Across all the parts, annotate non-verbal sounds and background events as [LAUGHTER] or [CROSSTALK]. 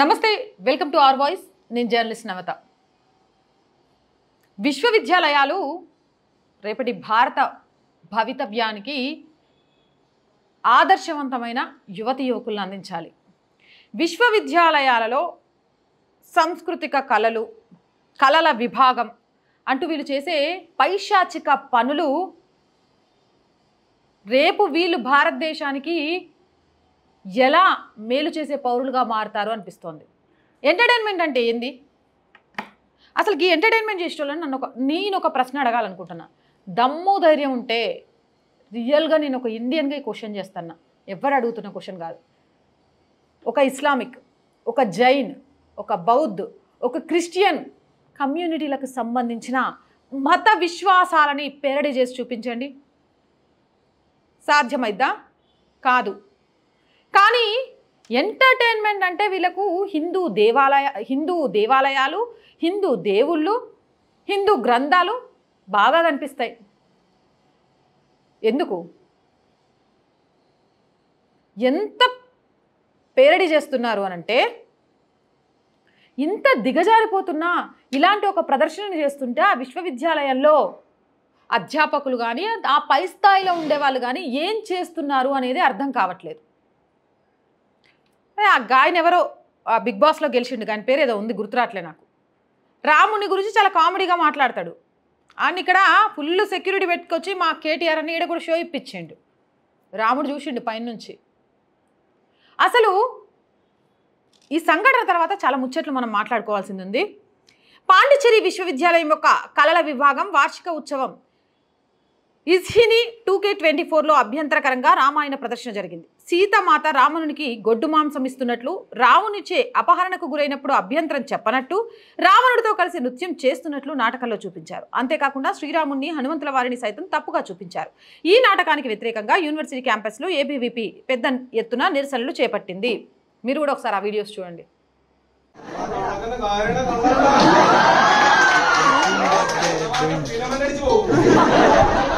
నమస్తే welcome to R voice నేను journalist Navata విశ్వవిద్యాలయాలు రేపటి భారత భవితవ్యానికి ఆదర్శవంతమైన యువతి యువకులను అందించాలి విశ్వవిద్యాలయాలలో సాంస్కృతిక కళలు కళల విభాగం అంటూ వీళ్ళు చేసే పైశాచిక పనులు రేపు వీళ్ళు భారతదేశానికి ఎలా మేలు చేసే పౌరులుగా మారుతారు అనిపిస్తోంది ఎంటర్టైన్మెంట్ అంటే ఏంది అసలు ఈ ఎంటర్టైన్మెంట్ చేసేవాళ్ళని నన్ను ఒక నేను ఒక ప్రశ్న అడగాలనుకుంటున్నా దమ్ము ధైర్యం ఉంటే రియల్గా నేను ఒక ఇండియన్గా ఈ క్వశ్చన్ చేస్తాను ఎవరు అడుగుతున్న క్వశ్చన్ కాదు ఒక ఇస్లామిక్ ఒక జైన్ ఒక బౌద్ధ్ ఒక క్రిస్టియన్ కమ్యూనిటీలకు సంబంధించిన మత విశ్వాసాలని పేరడి చేసి చూపించండి సాధ్యమైద్దా కాదు కానీ ఎంటర్టైన్మెంట్ అంటే వీళ్ళకు హిందూ దేవాలయ హిందూ దేవాలయాలు హిందూ దేవుళ్ళు హిందూ గ్రంథాలు బాగా కనిపిస్తాయి ఎందుకు ఎంత పేరడి చేస్తున్నారు అనంటే ఇంత దిగజారిపోతున్నా ఇలాంటి ఒక ప్రదర్శన చేస్తుంటే ఆ విశ్వవిద్యాలయంలో అధ్యాపకులు కానీ ఆ పై స్థాయిలో ఉండేవాళ్ళు కానీ ఏం చేస్తున్నారు అనేది అర్థం కావట్లేదు ఆ గాయన ఎవరో బిగ్ బాస్లో గెలిచిండు కానీ పేరు ఏదో ఉంది గుర్తురాట్లే నాకు రాముని గురించి చాలా కామెడీగా మాట్లాడతాడు అని ఇక్కడ ఫుల్ సెక్యూరిటీ పెట్టుకొచ్చి మా కేటీఆర్ అని ఈడ కూడా షో ఇప్పించిండు రాముడు చూసిండు పైనుంచి అసలు ఈ సంఘటన తర్వాత చాలా ముచ్చట్లు మనం మాట్లాడుకోవాల్సింది ఉంది పాండిచ్చేరి విశ్వవిద్యాలయం యొక్క కళల విభాగం వార్షిక ఉత్సవం ఇజ్హిని టూకే ట్వంటీ ఫోర్లో అభ్యంతరకరంగా రామాయణ ప్రదర్శన జరిగింది సీతమాత రామునికి గొడ్డు మాంసం ఇస్తున్నట్లు రావునిచే అపహరణకు గురైనప్పుడు అభ్యంతరం చెప్పనట్టు రావణుడితో కలిసి నృత్యం చేస్తున్నట్లు నాటకంలో చూపించారు అంతేకాకుండా శ్రీరాముణ్ణి హనుమంతుల వారిని సైతం తప్పుగా చూపించారు ఈ నాటకానికి వ్యతిరేకంగా యూనివర్సిటీ క్యాంపస్లో ఏబీవీపీ పెద్ద ఎత్తున నిరసనలు చేపట్టింది మీరు కూడా ఒకసారి ఆ వీడియోస్ చూడండి [LAUGHS]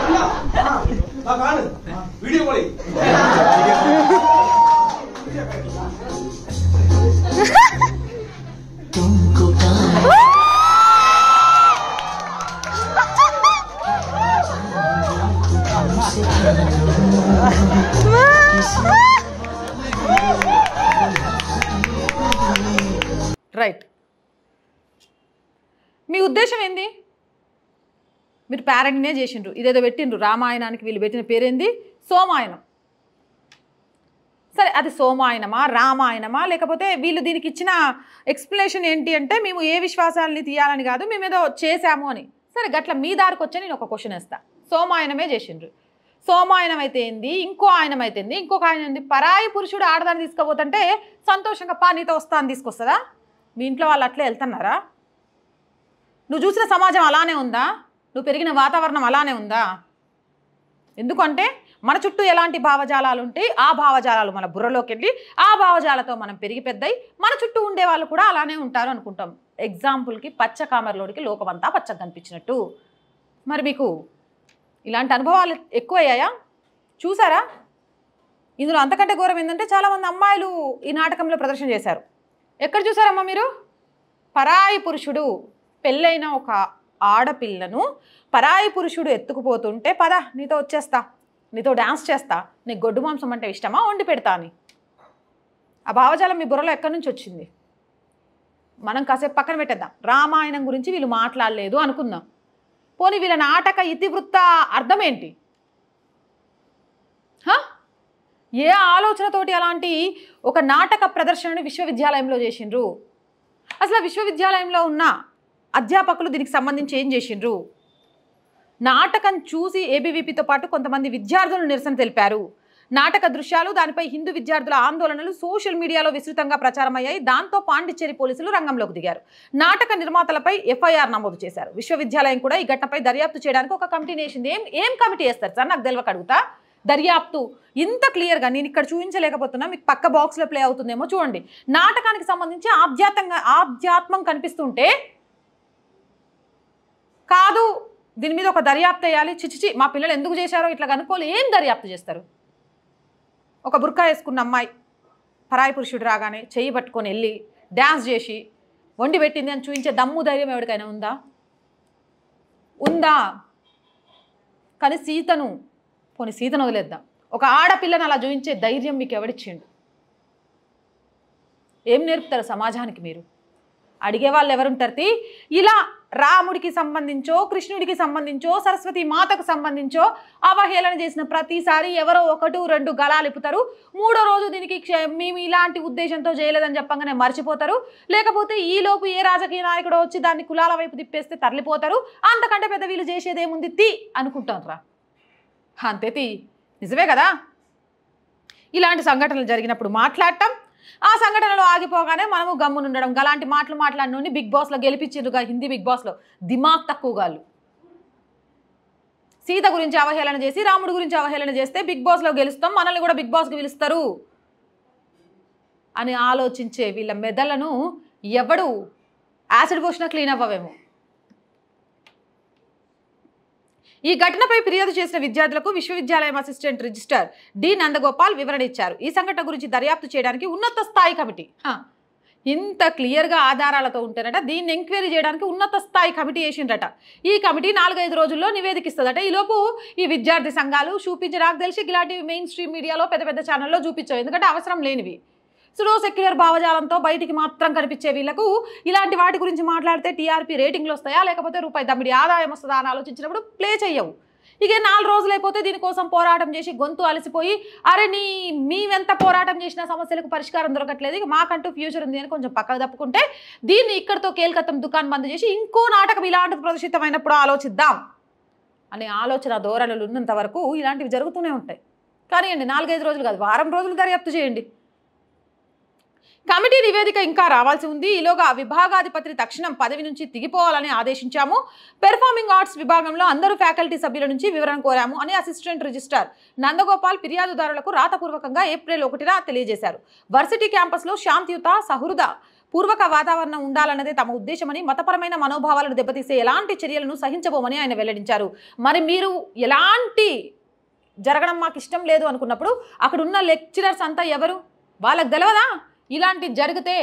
കാണ് വീഡിയോ കോളി [LAUGHS] ప్యారడీనే చేసిండ్రు ఇదేదో పెట్టిండ్రు రామాయణానికి వీళ్ళు పెట్టిన పేరేంది సోమాయనం సరే అది సోమాయనమా రామాయణమా లేకపోతే వీళ్ళు దీనికి ఇచ్చిన ఎక్స్ప్లెనేషన్ ఏంటి అంటే మేము ఏ విశ్వాసాలని తీయాలని కాదు మేమేదో చేశాము అని సరే గట్ల మీ దారికి వచ్చే నేను ఒక క్వశ్చన్ వేస్తాను సోమాయనమే చేసిండ్రు సోమాయనం అయితే ఏంది ఇంకో ఆయనం అయితే ఇంకొక ఆయన ఏంది పరాయి పురుషుడు ఆడదాన్ని తీసుకోబోతుంటే సంతోషంగా పా నీతో వస్తా అని తీసుకొస్తుందా మీ ఇంట్లో వాళ్ళు అట్లే వెళ్తున్నారా నువ్వు చూసిన సమాజం అలానే ఉందా నువ్వు పెరిగిన వాతావరణం అలానే ఉందా ఎందుకంటే మన చుట్టూ ఎలాంటి భావజాలాలు ఉంటాయి ఆ భావజాలాలు మన బుర్రలోకి వెళ్ళి ఆ భావజాలతో మనం పెరిగి పెద్దయి మన చుట్టూ ఉండే వాళ్ళు కూడా అలానే ఉంటారు అనుకుంటాం ఎగ్జాంపుల్కి పచ్చ కామర్లోడికి లోకమంతా పచ్చగా కనిపించినట్టు మరి మీకు ఇలాంటి అనుభవాలు ఎక్కువయ్యాయా చూసారా ఇందులో అంతకంటే ఘోరం ఏంటంటే చాలామంది అమ్మాయిలు ఈ నాటకంలో ప్రదర్శన చేశారు ఎక్కడ చూసారమ్మా మీరు పరాయి పురుషుడు పెళ్ళైన ఒక ఆడపిల్లను పరాయి పురుషుడు ఎత్తుకుపోతుంటే పద నీతో వచ్చేస్తా నీతో డ్యాన్స్ చేస్తా నీకు గొడ్డు మాంసం అంటే ఇష్టమా వండి పెడతా అని ఆ భావజాలం మీ బుర్రలో ఎక్కడి నుంచి వచ్చింది మనం కాసేపు పక్కన పెట్టేద్దాం రామాయణం గురించి వీళ్ళు మాట్లాడలేదు అనుకుందాం పోనీ వీళ్ళ నాటక ఇతివృత్త అర్థం ఏంటి ఏ ఆలోచనతోటి అలాంటి ఒక నాటక ప్రదర్శనను విశ్వవిద్యాలయంలో చేసిండ్రు అసలు విశ్వవిద్యాలయంలో ఉన్న అధ్యాపకులు దీనికి సంబంధించి ఏం చేసిండ్రు నాటకం చూసి ఏబీవీపీతో పాటు కొంతమంది విద్యార్థులు నిరసన తెలిపారు నాటక దృశ్యాలు దానిపై హిందూ విద్యార్థుల ఆందోళనలు సోషల్ మీడియాలో విస్తృతంగా ప్రచారమయ్యాయి దాంతో పాండిచ్చేరి పోలీసులు రంగంలోకి దిగారు నాటక నిర్మాతలపై ఎఫ్ఐఆర్ నమోదు చేశారు విశ్వవిద్యాలయం కూడా ఈ ఘటనపై దర్యాప్తు చేయడానికి ఒక కమిటీ నేసింది ఏం ఏం కమిటీ వేస్తారు సార్ నాకు తెలియక అడుగుతా దర్యాప్తు ఇంత క్లియర్గా నేను ఇక్కడ చూపించలేకపోతున్నా మీకు పక్క బాక్స్లో ప్లే అవుతుందేమో చూడండి నాటకానికి సంబంధించి ఆధ్యాత్మంగా ఆధ్యాత్మం కనిపిస్తుంటే కాదు దీని మీద ఒక దర్యాప్తు వేయాలి చిచిచి మా పిల్లలు ఎందుకు చేశారో ఇట్లా కనుక్కోవాలి ఏం దర్యాప్తు చేస్తారు ఒక బుర్కా వేసుకున్న అమ్మాయి పరాయి పురుషుడు రాగానే చెయ్యి పట్టుకొని వెళ్ళి డ్యాన్స్ చేసి వండి పెట్టింది అని చూపించే దమ్ము ధైర్యం ఎవరికైనా ఉందా ఉందా కానీ సీతను పోనీ సీతను వదిలేద్దాం ఒక ఆడపిల్లను అలా చూపించే ధైర్యం మీకు ఎవడిచ్చిండు ఏం నేర్పుతారు సమాజానికి మీరు అడిగే వాళ్ళు ఎవరుంటారు తీ ఇలా రాముడికి సంబంధించో కృష్ణుడికి సంబంధించో సరస్వతి మాతకు సంబంధించో అవహేళన చేసిన ప్రతిసారి ఎవరో ఒకటి రెండు గలాలిపుతారు మూడో రోజు దీనికి మేము ఇలాంటి ఉద్దేశంతో చేయలేదని చెప్పంగానే మర్చిపోతారు లేకపోతే ఈ లోపు ఏ రాజకీయ నాయకుడు వచ్చి దాన్ని కులాల వైపు తిప్పేస్తే తరలిపోతారు అంతకంటే పెద్ద వీళ్ళు చేసేదేముంది అనుకుంటాం రా అంతే తి నిజమే కదా ఇలాంటి సంఘటనలు జరిగినప్పుడు మాట్లాడటం ఆ సంఘటనలో ఆగిపోగానే మనము గమ్మునుండడం అలాంటి మాటలు మాట్లాడినని బిగ్ బాస్ లో గెలిపించిండ్రుగా హిందీ బిగ్ బాస్లో దిమాగ్ తక్కువగాళ్ళు సీత గురించి అవహేళన చేసి రాముడు గురించి అవహేళన చేస్తే బిగ్ బాస్ లో గెలుస్తాం మనల్ని కూడా బిగ్ కి పిలుస్తారు అని ఆలోచించే వీళ్ళ మెదళ్లను ఎవడు యాసిడ్ పోసినా క్లీన్ అవ్వవేమో ఈ ఘటనపై ఫిర్యాదు చేసిన విద్యార్థులకు విశ్వవిద్యాలయం అసిస్టెంట్ రిజిస్టర్ డి నందగోపాల్ వివరణ ఇచ్చారు ఈ సంఘటన గురించి దర్యాప్తు చేయడానికి ఉన్నత స్థాయి కమిటీ ఇంత క్లియర్గా ఆధారాలతో ఉంటారట దీన్ని ఎంక్వైరీ చేయడానికి ఉన్నత స్థాయి కమిటీ వేసిండట ఈ కమిటీ నాలుగైదు రోజుల్లో నివేదిక ఇస్తుందట ఈలోపు ఈ విద్యార్థి సంఘాలు చూపించి నాకు తెలిసి ఇలాంటివి మెయిన్ స్ట్రీమ్ మీడియాలో పెద్ద పెద్ద ఛానల్లో చూపించవు ఎందుకంటే అవసరం లేనివి సుడో సెక్యులర్ భావజాలంతో బయటికి మాత్రం కనిపించే వీళ్లకు ఇలాంటి వాటి గురించి మాట్లాడితే టీఆర్పీ రేటింగ్లు వస్తాయా లేకపోతే రూపాయి దమ్మిడి ఆదాయం వస్తుందా అని ఆలోచించినప్పుడు ప్లే చేయవు ఇక నాలుగు రోజులైపోతే దీనికోసం పోరాటం చేసి గొంతు అలసిపోయి అరే నీ మేమెంత పోరాటం చేసినా సమస్యలకు పరిష్కారం దొరకట్లేదు ఇక మాకంటూ ఫ్యూచర్ ఉంది అని కొంచెం పక్కకు తప్పుకుంటే దీన్ని ఇక్కడితో కేల్కత్తం దుకాణం బంద్ చేసి ఇంకో నాటకం ఇలాంటి ప్రదర్శితమైనప్పుడు ఆలోచిద్దాం అనే ఆలోచన ధోరణులు ఉన్నంత వరకు ఇలాంటివి జరుగుతూనే ఉంటాయి కానీ అండి నాలుగైదు రోజులు కాదు వారం రోజులు దర్యాప్తు చేయండి కమిటీ నివేదిక ఇంకా రావాల్సి ఉంది ఈలోగా విభాగాధిపతి తక్షణం పదవి నుంచి దిగిపోవాలని ఆదేశించాము పెర్ఫార్మింగ్ ఆర్ట్స్ విభాగంలో అందరూ ఫ్యాకల్టీ సభ్యుల నుంచి వివరణ కోరాము అని అసిస్టెంట్ రిజిస్ట్రార్ నందగోపాల్ ఫిర్యాదుదారులకు రాతపూర్వకంగా ఏప్రిల్ ఒకటిన తెలియజేశారు వర్సిటీ క్యాంపస్లో శాంతియుత సహృద పూర్వక వాతావరణం ఉండాలన్నదే తమ ఉద్దేశమని మతపరమైన మనోభావాలను దెబ్బతీసే ఎలాంటి చర్యలను సహించబోమని ఆయన వెల్లడించారు మరి మీరు ఎలాంటి జరగడం మాకు ఇష్టం లేదు అనుకున్నప్పుడు అక్కడున్న లెక్చరర్స్ అంతా ఎవరు వాళ్ళకు తెలవదా ఇలాంటి జరిగితే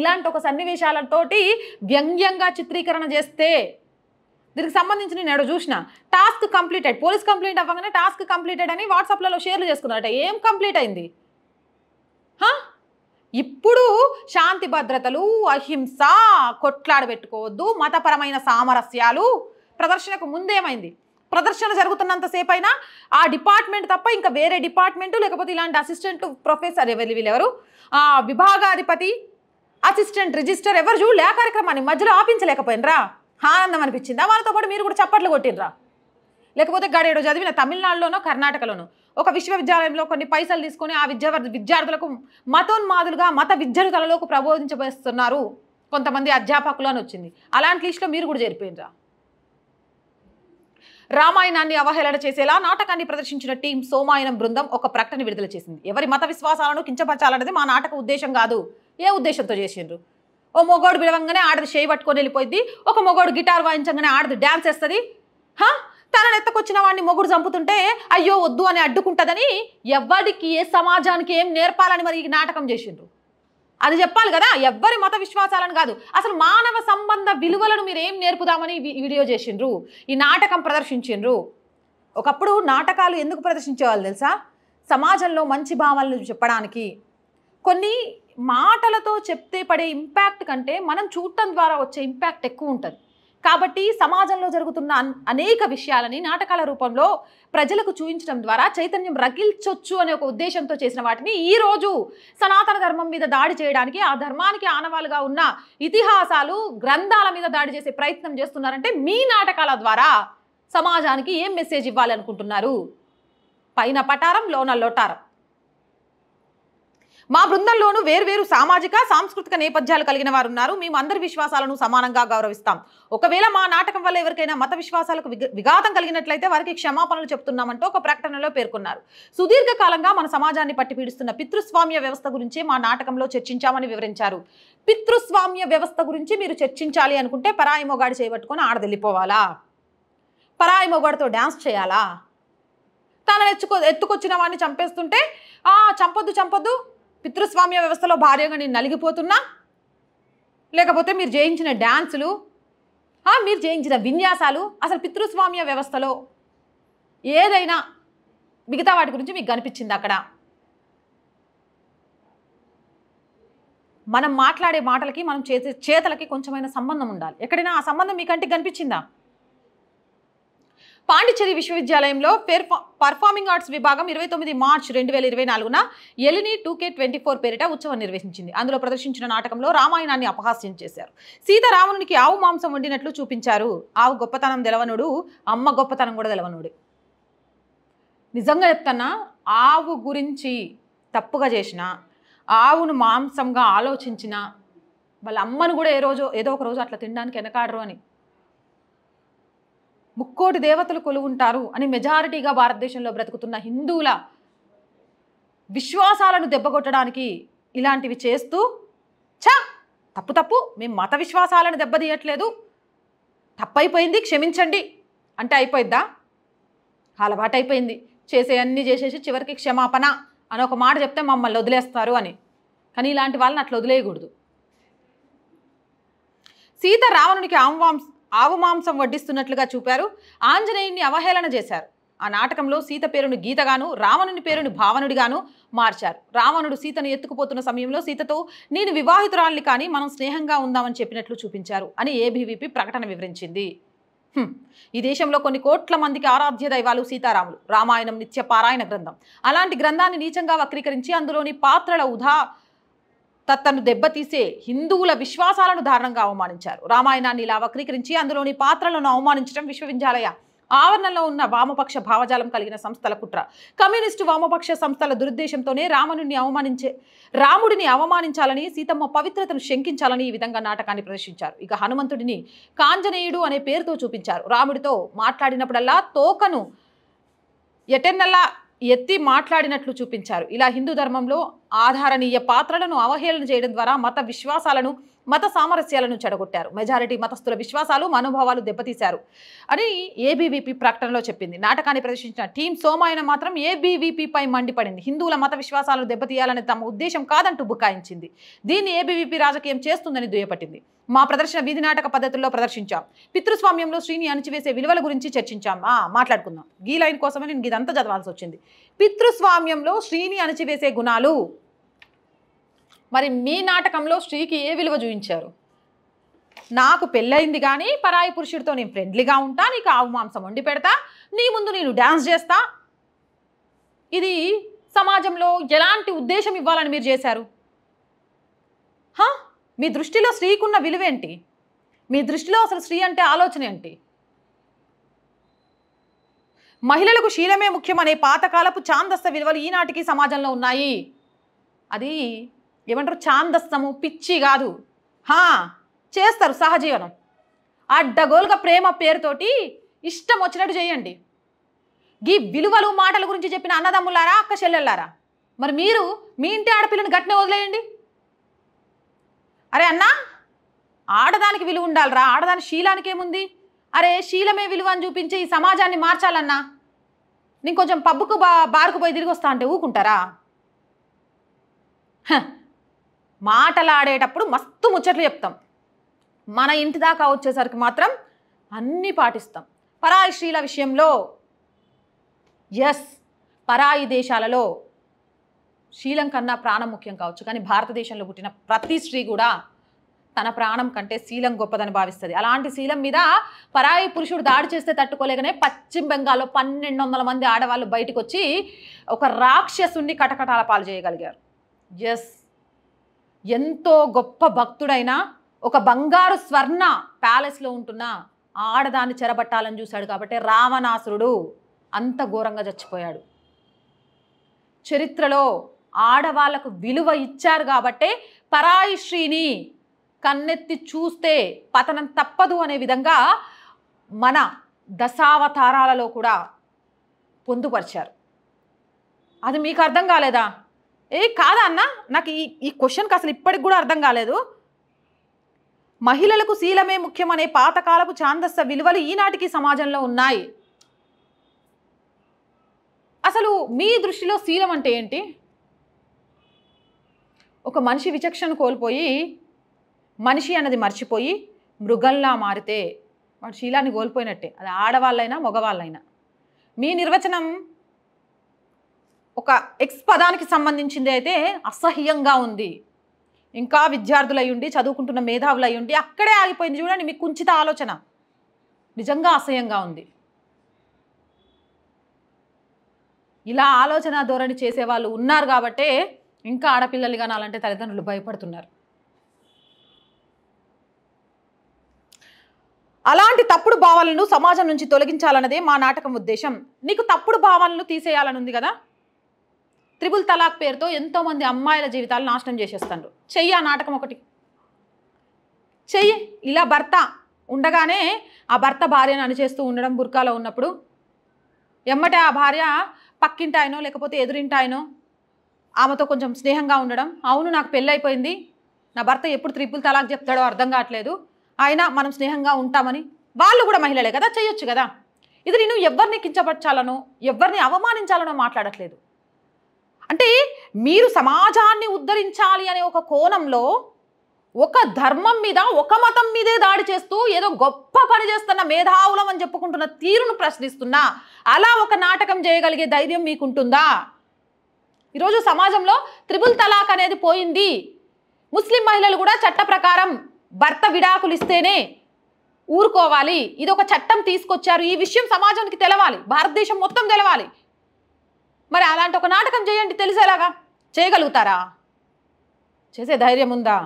ఇలాంటి ఒక సన్నివేశాలతోటి వ్యంగ్యంగా చిత్రీకరణ చేస్తే దీనికి సంబంధించి నేను ఎడో చూసిన టాస్క్ కంప్లీటెడ్ పోలీస్ కంప్లీట్ అవ్వగానే టాస్క్ కంప్లీటెడ్ అని వాట్సాప్లలో షేర్లు చేసుకున్నారట ఏం కంప్లీట్ అయింది ఇప్పుడు శాంతి భద్రతలు అహింస కొట్లాడబెట్టుకోవద్దు మతపరమైన సామరస్యాలు ప్రదర్శనకు ముందేమైంది ప్రదర్శన జరుగుతున్నంతసేపు అయినా ఆ డిపార్ట్మెంట్ తప్ప ఇంకా వేరే డిపార్ట్మెంటు లేకపోతే ఇలాంటి అసిస్టెంట్ ప్రొఫెసర్ ఎవరు వీళ్ళెవరు విభాగాధిపతి అసిస్టెంట్ రిజిస్టర్ ఎవరు చూడలే ఆ కార్యక్రమాన్ని మధ్యలో ఆపించలేకపోయినరా ఆనందం అనిపించిందా వాళ్ళతో పాటు మీరు కూడా చప్పట్లు కొట్టినరా లేకపోతే గడేడు చదివిన తమిళనాడులోనో కర్ణాటకలోనో ఒక విశ్వవిద్యాలయంలో కొన్ని పైసలు తీసుకొని ఆ విద్యా విద్యార్థులకు మతోన్మాదులుగా మత విద్యను తలలోకి ప్రబోధించబేస్తున్నారు కొంతమంది అధ్యాపకులు అని వచ్చింది అలాంటి లిస్టులో మీరు కూడా చేరిపోయినరా రామాయణాన్ని అవహేళన చేసేలా నాటకాన్ని ప్రదర్శించిన టీం సోమాయనం బృందం ఒక ప్రకటన విడుదల చేసింది ఎవరి మత విశ్వాసాలను కించపరచాలన్నది మా నాటక ఉద్దేశం కాదు ఏ ఉద్దేశంతో చేసిండ్రు ఓ మొగోడు విడవంగానే ఆడది చేయి పట్టుకొని వెళ్ళిపోయింది ఒక మొగోడు గిటార్ వాయించగానే ఆడది డ్యాన్స్ వేస్తుంది హా తనని ఎత్తకొచ్చిన వాడిని మొగుడు చంపుతుంటే అయ్యో వద్దు అని అడ్డుకుంటుందని ఎవరికి ఏ సమాజానికి ఏం నేర్పాలని మరి నాటకం చేసిండ్రు అది చెప్పాలి కదా ఎవ్వరి మత విశ్వాసాలను కాదు అసలు మానవ సంబంధ విలువలను మీరు ఏం నేర్పుదామని వీడియో చేసిండ్రు ఈ నాటకం ప్రదర్శించిండ్రు ఒకప్పుడు నాటకాలు ఎందుకు ప్రదర్శించేవాళ్ళు తెలుసా సమాజంలో మంచి భావాలను చెప్పడానికి కొన్ని మాటలతో చెప్తే పడే ఇంపాక్ట్ కంటే మనం చూడటం ద్వారా వచ్చే ఇంపాక్ట్ ఎక్కువ ఉంటుంది కాబట్టి సమాజంలో జరుగుతున్న అనేక విషయాలని నాటకాల రూపంలో ప్రజలకు చూపించడం ద్వారా చైతన్యం రగిల్చొచ్చు అనే ఒక ఉద్దేశంతో చేసిన వాటిని ఈ రోజు సనాతన ధర్మం మీద దాడి చేయడానికి ఆ ధర్మానికి ఆనవాలుగా ఉన్న ఇతిహాసాలు గ్రంథాల మీద దాడి చేసే ప్రయత్నం చేస్తున్నారంటే మీ నాటకాల ద్వారా సమాజానికి ఏం మెసేజ్ ఇవ్వాలనుకుంటున్నారు పైన పటారం లోన లోటారం మా బృందంలోనూ వేర్వేరు సామాజిక సాంస్కృతిక నేపథ్యాలు కలిగిన వారు ఉన్నారు మేము అందరి విశ్వాసాలను సమానంగా గౌరవిస్తాం ఒకవేళ మా నాటకం వల్ల ఎవరికైనా మత విశ్వాసాలకు విఘాతం కలిగినట్లయితే వారికి క్షమాపణలు చెప్తున్నామంటూ ఒక ప్రకటనలో పేర్కొన్నారు సుదీర్ఘకాలంగా మన సమాజాన్ని పట్టి పీడిస్తున్న పితృస్వామ్య వ్యవస్థ గురించి మా నాటకంలో చర్చించామని వివరించారు పితృస్వామ్య వ్యవస్థ గురించి మీరు చర్చించాలి అనుకుంటే పరాయి మొగాడి చేయబట్టుకొని ఆడదెళ్ళిపోవాలా పరాయి మొగాడితో డ్యాన్స్ చేయాలా తన ఎత్తుకొ ఎత్తుకొచ్చిన వాడిని చంపేస్తుంటే చంపొద్దు చంపొద్దు పితృస్వామ్య వ్యవస్థలో భార్యగా నేను నలిగిపోతున్నా లేకపోతే మీరు జయించిన డ్యాన్సులు మీరు జయించిన విన్యాసాలు అసలు పితృస్వామ్య వ్యవస్థలో ఏదైనా మిగతా వాటి గురించి మీకు కనిపించింది అక్కడ మనం మాట్లాడే మాటలకి మనం చేసే చేతలకి కొంచెమైనా సంబంధం ఉండాలి ఎక్కడైనా ఆ సంబంధం మీకంటే కనిపించిందా పాండిచ్చేరి విశ్వవిద్యాలయంలో పర్ఫార్మింగ్ ఆర్ట్స్ విభాగం ఇరవై తొమ్మిది మార్చ్ రెండు వేల ఇరవై నాలుగున ఎలిని టూకే ట్వంటీ ఫోర్ పేరిట ఉత్సవం నిర్వహించింది అందులో ప్రదర్శించిన నాటకంలో రామాయణాన్ని అపహాస్యం చేశారు సీతారామునికి ఆవు మాంసం వండినట్లు చూపించారు ఆవు గొప్పతనం తెలవనుడు అమ్మ గొప్పతనం కూడా దెలవనుడు నిజంగా చెప్తానా ఆవు గురించి తప్పుగా చేసిన ఆవును మాంసంగా ఆలోచించిన వాళ్ళ అమ్మను కూడా ఏ రోజు ఏదో ఒక రోజు అట్లా తినడానికి వెనకాడరు అని ముక్కోటి దేవతలు కొలువుంటారు అని మెజారిటీగా భారతదేశంలో బ్రతుకుతున్న హిందువుల విశ్వాసాలను దెబ్బగొట్టడానికి ఇలాంటివి చేస్తూ చ తప్పు తప్పు మేము మత విశ్వాసాలను దెబ్బతీయట్లేదు తప్పైపోయింది క్షమించండి అంటే అయిపోయిద్దా అలవాటు అయిపోయింది అన్నీ చేసేసి చివరికి క్షమాపణ అని ఒక మాట చెప్తే మమ్మల్ని వదిలేస్తారు అని కానీ ఇలాంటి వాళ్ళని అట్లా వదిలేయకూడదు సీత రావణునికి ఆంవాంశ ఆవు మాంసం వడ్డిస్తున్నట్లుగా చూపారు ఆంజనేయుని అవహేళన చేశారు ఆ నాటకంలో సీత పేరును గీతగాను రావణుని పేరును భావనుడిగాను మార్చారు రావణుడు సీతను ఎత్తుకుపోతున్న సమయంలో సీతతో నేను వివాహితురాల్ని కానీ మనం స్నేహంగా ఉందామని చెప్పినట్లు చూపించారు అని ఏబీవీపీ ప్రకటన వివరించింది ఈ దేశంలో కొన్ని కోట్ల మందికి ఆరాధ్య దైవాలు సీతారాములు రామాయణం నిత్య పారాయణ గ్రంథం అలాంటి గ్రంథాన్ని నీచంగా వక్రీకరించి అందులోని పాత్రల ఉదా తత్తను దెబ్బతీసే హిందువుల విశ్వాసాలను దారుణంగా అవమానించారు రామాయణాన్ని ఇలా వక్రీకరించి అందులోని పాత్రలను అవమానించడం విశ్వవిద్యాలయ ఆవరణలో ఉన్న వామపక్ష భావజాలం కలిగిన సంస్థల కుట్ర కమ్యూనిస్టు వామపక్ష సంస్థల దురుద్దేశంతోనే రామనుని అవమానించే రాముడిని అవమానించాలని సీతమ్మ పవిత్రతను శంకించాలని ఈ విధంగా నాటకాన్ని ప్రదర్శించారు ఇక హనుమంతుడిని కాంజనేయుడు అనే పేరుతో చూపించారు రాముడితో మాట్లాడినప్పుడల్లా తోకను ఎటెన్నల్లా ఎత్తి మాట్లాడినట్లు చూపించారు ఇలా హిందూ ధర్మంలో ఆధారణీయ పాత్రలను అవహేళన చేయడం ద్వారా మత విశ్వాసాలను మత సామరస్యాలను చెడగొట్టారు మెజారిటీ మతస్థుల విశ్వాసాలు మనోభావాలు దెబ్బతీశారు అని ఏబీవీపీ ప్రకటనలో చెప్పింది నాటకాన్ని ప్రదర్శించిన టీం సోమాయన మాత్రం ఏబీవీపీపై మండిపడింది హిందువుల మత విశ్వాసాలను దెబ్బతీయాలని తమ ఉద్దేశం కాదంటూ బుకాయించింది దీన్ని ఏబీవీపీ రాజకీయం చేస్తుందని దుయ్యపట్టింది మా ప్రదర్శన వీధి నాటక పద్ధతుల్లో ప్రదర్శించాం పితృస్వామ్యంలో శ్రీని అణిచివేసే విలువల గురించి చర్చించాం మాట్లాడుకుందాం గీ లైన్ కోసమే నేను ఇదంతా చదవాల్సి వచ్చింది పితృస్వామ్యంలో శ్రీని అణిచివేసే గుణాలు మరి మీ నాటకంలో స్త్రీకి ఏ విలువ చూపించారు నాకు పెళ్ళయింది కానీ పరాయి పురుషుడితో నేను ఫ్రెండ్లీగా ఉంటా నీకు ఆవు మాంసం వండి పెడతా నీ ముందు నేను డ్యాన్స్ చేస్తా ఇది సమాజంలో ఎలాంటి ఉద్దేశం ఇవ్వాలని మీరు చేశారు మీ దృష్టిలో స్త్రీకున్న విలువేంటి మీ దృష్టిలో అసలు స్త్రీ అంటే ఆలోచన ఏంటి మహిళలకు శీలమే ముఖ్యమనే పాతకాలపు చాందస్త విలువలు ఈనాటికి సమాజంలో ఉన్నాయి అది ఏమంటారు ఛాందస్తము పిచ్చి కాదు హా చేస్తారు సహజీవనం అడ్డగోలుగా ప్రేమ పేరుతోటి ఇష్టం వచ్చినట్టు చేయండి గీ విలువలు మాటల గురించి చెప్పిన అన్నదమ్ములారా అక్క చెల్లెళ్ళారా మరి మీరు మీ ఇంటి ఆడపిల్లని గట్టినే వదిలేయండి అరే అన్నా ఆడదానికి విలువ ఉండాలిరా ఆడదాని శీలానికి ఏముంది అరే శీలమే విలువ అని చూపించి ఈ సమాజాన్ని మార్చాలన్నా నేను కొంచెం పబ్బుకు బా బారుకుపోయి పోయి తిరిగి వస్తా అంటే ఊకుంటారా మాటలాడేటప్పుడు మస్తు ముచ్చట్లు చెప్తాం మన ఇంటి దాకా వచ్చేసరికి మాత్రం అన్నీ పాటిస్తాం పరాయి స్త్రీల విషయంలో ఎస్ పరాయి దేశాలలో శీలం కన్నా ప్రాణం ముఖ్యం కావచ్చు కానీ భారతదేశంలో పుట్టిన ప్రతి స్త్రీ కూడా తన ప్రాణం కంటే శీలం గొప్పదని భావిస్తుంది అలాంటి శీలం మీద పరాయి పురుషుడు దాడి చేస్తే తట్టుకోలేకనే పశ్చిమ బెంగాల్లో పన్నెండు వందల మంది ఆడవాళ్ళు బయటకు వచ్చి ఒక రాక్షసుని కటకటాల పాలు చేయగలిగారు ఎస్ ఎంతో గొప్ప భక్తుడైన ఒక బంగారు స్వర్ణ ప్యాలెస్లో ఉంటున్న ఆడదాన్ని చెరబట్టాలని చూశాడు కాబట్టి రావణాసురుడు అంత ఘోరంగా చచ్చిపోయాడు చరిత్రలో ఆడవాళ్లకు విలువ ఇచ్చారు కాబట్టే పరాయి శ్రీని కన్నెత్తి చూస్తే పతనం తప్పదు అనే విధంగా మన దశావతారాలలో కూడా పొందుపరిచారు అది మీకు అర్థం కాలేదా ఏ కాదా అన్న నాకు ఈ ఈ క్వశ్చన్కి అసలు ఇప్పటికి కూడా అర్థం కాలేదు మహిళలకు శీలమే ముఖ్యమనే పాతకాలపు ఛాందస్స విలువలు ఈనాటికి సమాజంలో ఉన్నాయి అసలు మీ దృష్టిలో శీలం అంటే ఏంటి ఒక మనిషి విచక్షణ కోల్పోయి మనిషి అన్నది మర్చిపోయి మృగంలా మారితే వాడు శీలాన్ని కోల్పోయినట్టే అది ఆడవాళ్ళైనా మగవాళ్ళైనా మీ నిర్వచనం ఒక ఎక్స్ పదానికి సంబంధించింది అయితే అసహ్యంగా ఉంది ఇంకా విద్యార్థులు ఉండి చదువుకుంటున్న మేధావులు అయ్యుండి అక్కడే ఆగిపోయింది చూడండి మీకు కుంచిత ఆలోచన నిజంగా అసహ్యంగా ఉంది ఇలా ఆలోచన ధోరణి చేసేవాళ్ళు ఉన్నారు కాబట్టే ఇంకా ఆడపిల్లలు కానాలంటే తల్లిదండ్రులు భయపడుతున్నారు అలాంటి తప్పుడు భావాలను సమాజం నుంచి తొలగించాలన్నదే మా నాటకం ఉద్దేశం నీకు తప్పుడు భావాలను తీసేయాలనుంది కదా త్రిబుల్ తలాక్ పేరుతో ఎంతోమంది అమ్మాయిల జీవితాలు నాశనం చేసేస్తారు చెయ్యి ఆ నాటకం ఒకటి చెయ్యి ఇలా భర్త ఉండగానే ఆ భర్త భార్యను అనిచేస్తూ ఉండడం బుర్కాలో ఉన్నప్పుడు ఎమ్మటే ఆ భార్య పక్కింటాయనో లేకపోతే ఎదురింటాయనో ఆమెతో కొంచెం స్నేహంగా ఉండడం అవును నాకు పెళ్ళైపోయింది నా భర్త ఎప్పుడు త్రిపుల్ తలాక్ చెప్తాడో అర్థం కావట్లేదు అయినా మనం స్నేహంగా ఉంటామని వాళ్ళు కూడా మహిళలే కదా చేయొచ్చు కదా ఇది నేను ఎవరిని కించపరచాలనో ఎవరిని అవమానించాలనో మాట్లాడట్లేదు అంటే మీరు సమాజాన్ని ఉద్ధరించాలి అనే ఒక కోణంలో ఒక ధర్మం మీద ఒక మతం మీదే దాడి చేస్తూ ఏదో గొప్ప పని చేస్తున్న మేధావులం అని చెప్పుకుంటున్న తీరును ప్రశ్నిస్తున్నా అలా ఒక నాటకం చేయగలిగే ధైర్యం మీకుంటుందా ఈరోజు సమాజంలో త్రిబుల్ తలాక్ అనేది పోయింది ముస్లిం మహిళలు కూడా చట్ట ప్రకారం భర్త విడాకులు ఇస్తేనే ఊరుకోవాలి ఇది ఒక చట్టం తీసుకొచ్చారు ఈ విషయం సమాజానికి తెలవాలి భారతదేశం మొత్తం తెలవాలి మరి అలాంటి ఒక నాటకం చేయండి తెలిసేలాగా చేయగలుగుతారా చేసే ధైర్యం ఉందా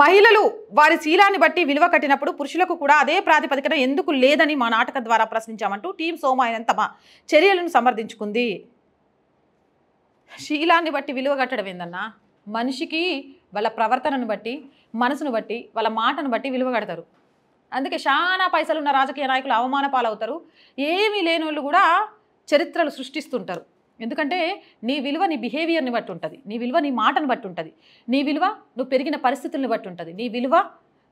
మహిళలు వారి శీలాన్ని బట్టి విలువ కట్టినప్పుడు పురుషులకు కూడా అదే ప్రాతిపదికన ఎందుకు లేదని మా నాటకం ద్వారా ప్రశ్నించామంటూ టీం సోమాయనం తమ చర్యలను సమర్థించుకుంది శీలాన్ని బట్టి విలువ కట్టడం ఏందన్నా మనిషికి వాళ్ళ ప్రవర్తనను బట్టి మనసును బట్టి వాళ్ళ మాటను బట్టి విలువ కడతారు అందుకే చాలా పైసలు ఉన్న రాజకీయ నాయకులు అవమాన పాలవుతారు ఏమీ లేని వాళ్ళు కూడా చరిత్రలు సృష్టిస్తుంటారు ఎందుకంటే నీ విలువ నీ బిహేవియర్ని బట్టి ఉంటుంది నీ విలువ నీ మాటను బట్టి ఉంటుంది నీ విలువ నువ్వు పెరిగిన పరిస్థితులను బట్టి ఉంటుంది నీ విలువ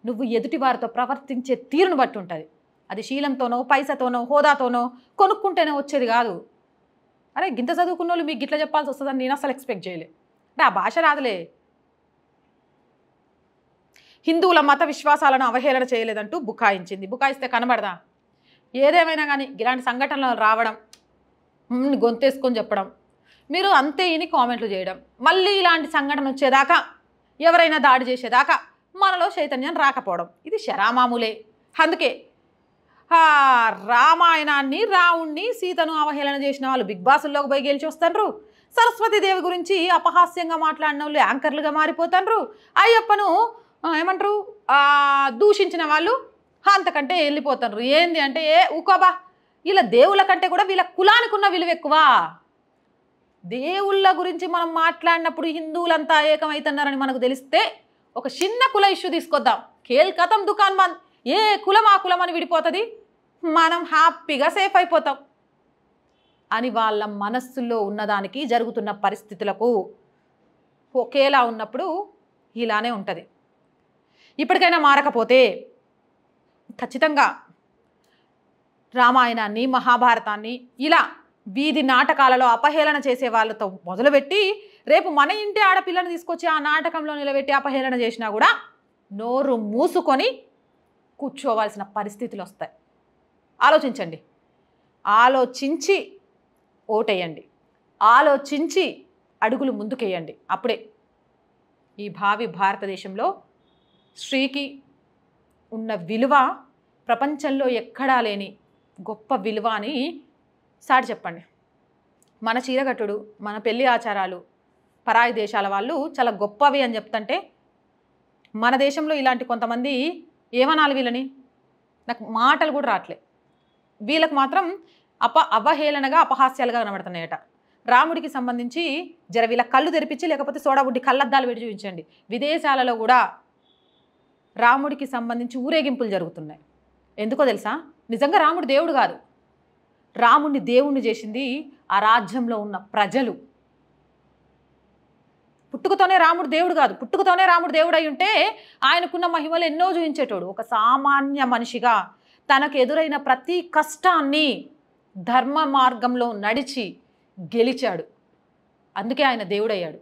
నువ్వు ఎదుటి వారితో ప్రవర్తించే తీరును బట్టి ఉంటుంది అది శీలంతోనో పైసతోనో హోదాతోనో కొనుక్కుంటేనే వచ్చేది కాదు అరే గింత చదువుకున్న వాళ్ళు మీకు గిట్ల చెప్పాల్సి వస్తుందని నేను అసలు ఎక్స్పెక్ట్ చేయలే అంటే ఆ భాష రాదులే హిందువుల మత విశ్వాసాలను అవహేళన చేయలేదంటూ బుకాయించింది బుకాయిస్తే కనబడదా ఏదేమైనా కానీ ఇలాంటి సంఘటనలు రావడం గొంతేసుకొని చెప్పడం మీరు అంతే ఇని కామెంట్లు చేయడం మళ్ళీ ఇలాంటి సంఘటన వచ్చేదాకా ఎవరైనా దాడి చేసేదాకా మనలో చైతన్యం రాకపోవడం ఇది శరామామూలే అందుకే రామాయణాన్ని రావుణ్ణి సీతను అవహేళన చేసిన వాళ్ళు బిగ్ బాసుల్లోకి పోయి గెలిచి వస్తారు సరస్వతీదేవి గురించి అపహాస్యంగా మాట్లాడిన వాళ్ళు యాంకర్లుగా మారిపోతారు అయ్యప్పను ఏమంటారు దూషించిన వాళ్ళు అంతకంటే వెళ్ళిపోతారు ఏంది అంటే ఏ ఊకోబా ఇలా దేవుళ్ళ కంటే కూడా వీళ్ళ కులానికి ఉన్న విలువ ఎక్కువ దేవుళ్ళ గురించి మనం మాట్లాడినప్పుడు హిందువులంతా ఏకమవుతున్నారని మనకు తెలిస్తే ఒక చిన్న కుల ఇష్యూ తీసుకొద్దాం కేల్ కథం దుకాన్ బంద్ ఏ కులం ఆ కులం అని విడిపోతుంది మనం హ్యాపీగా సేఫ్ అయిపోతాం అని వాళ్ళ మనస్సులో ఉన్నదానికి జరుగుతున్న పరిస్థితులకు ఒకేలా ఉన్నప్పుడు ఇలానే ఉంటుంది ఇప్పటికైనా మారకపోతే ఖచ్చితంగా రామాయణాన్ని మహాభారతాన్ని ఇలా వీధి నాటకాలలో అపహేళన చేసే వాళ్ళతో మొదలుపెట్టి రేపు మన ఇంటి ఆడపిల్లని తీసుకొచ్చి ఆ నాటకంలో నిలబెట్టి అపహేళన చేసినా కూడా నోరు మూసుకొని కూర్చోవాల్సిన పరిస్థితులు వస్తాయి ఆలోచించండి ఆలోచించి ఓటేయండి ఆలోచించి అడుగులు ముందుకేయండి అప్పుడే ఈ భావి భారతదేశంలో స్త్రీకి ఉన్న విలువ ప్రపంచంలో ఎక్కడా లేని గొప్ప విలువ అని సాటి చెప్పండి మన చీరగట్టుడు మన పెళ్లి ఆచారాలు పరాయి దేశాల వాళ్ళు చాలా గొప్పవి అని చెప్తుంటే మన దేశంలో ఇలాంటి కొంతమంది ఏమనాలి వీళ్ళని నాకు మాటలు కూడా రావట్లే వీళ్ళకు మాత్రం అప అవహేళనగా అపహాస్యాలుగా కనబడుతున్నాయట రాముడికి సంబంధించి జర వీళ్ళ కళ్ళు తెరిపించి లేకపోతే సోడాబుడ్డి కళ్ళద్దాలు పెట్టి చూపించండి విదేశాలలో కూడా రాముడికి సంబంధించి ఊరేగింపులు జరుగుతున్నాయి ఎందుకో తెలుసా నిజంగా రాముడు దేవుడు కాదు రాముడిని దేవుణ్ణి చేసింది ఆ రాజ్యంలో ఉన్న ప్రజలు పుట్టుకతోనే రాముడు దేవుడు కాదు పుట్టుకతోనే రాముడు దేవుడు అయి ఉంటే ఆయనకున్న మహిమలు ఎన్నో చూపించేటోడు ఒక సామాన్య మనిషిగా తనకు ఎదురైన ప్రతి కష్టాన్ని ధర్మ మార్గంలో నడిచి గెలిచాడు అందుకే ఆయన దేవుడయ్యాడు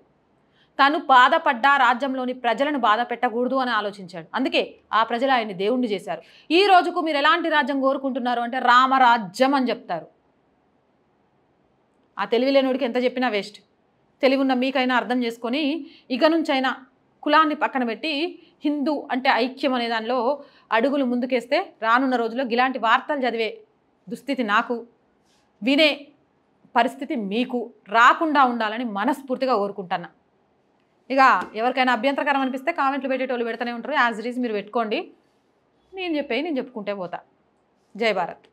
తను బాధపడ్డా రాజ్యంలోని ప్రజలను బాధ పెట్టకూడదు అని ఆలోచించాడు అందుకే ఆ ప్రజలు ఆయన్ని దేవుణ్ణి చేశారు ఈ రోజుకు మీరు ఎలాంటి రాజ్యం కోరుకుంటున్నారు అంటే రామరాజ్యం అని చెప్తారు ఆ తెలివిలేనుడికి ఎంత చెప్పినా వేస్ట్ తెలివి ఉన్న మీకైనా అర్థం చేసుకొని ఇక నుంచైనా కులాన్ని పక్కన పెట్టి హిందూ అంటే ఐక్యం అనే దానిలో అడుగులు ముందుకేస్తే రానున్న రోజుల్లో ఇలాంటి వార్తలు చదివే దుస్థితి నాకు వినే పరిస్థితి మీకు రాకుండా ఉండాలని మనస్ఫూర్తిగా కోరుకుంటున్నా ఇక ఎవరికైనా అభ్యంతరకరం అనిపిస్తే కామెంట్లు పెట్టేటోళ్ళు పెడతానే ఉంటారు యాజ్ ఇట్ ఈజ్ మీరు పెట్టుకోండి నేను చెప్పే నేను చెప్పుకుంటే పోతా జై భారత్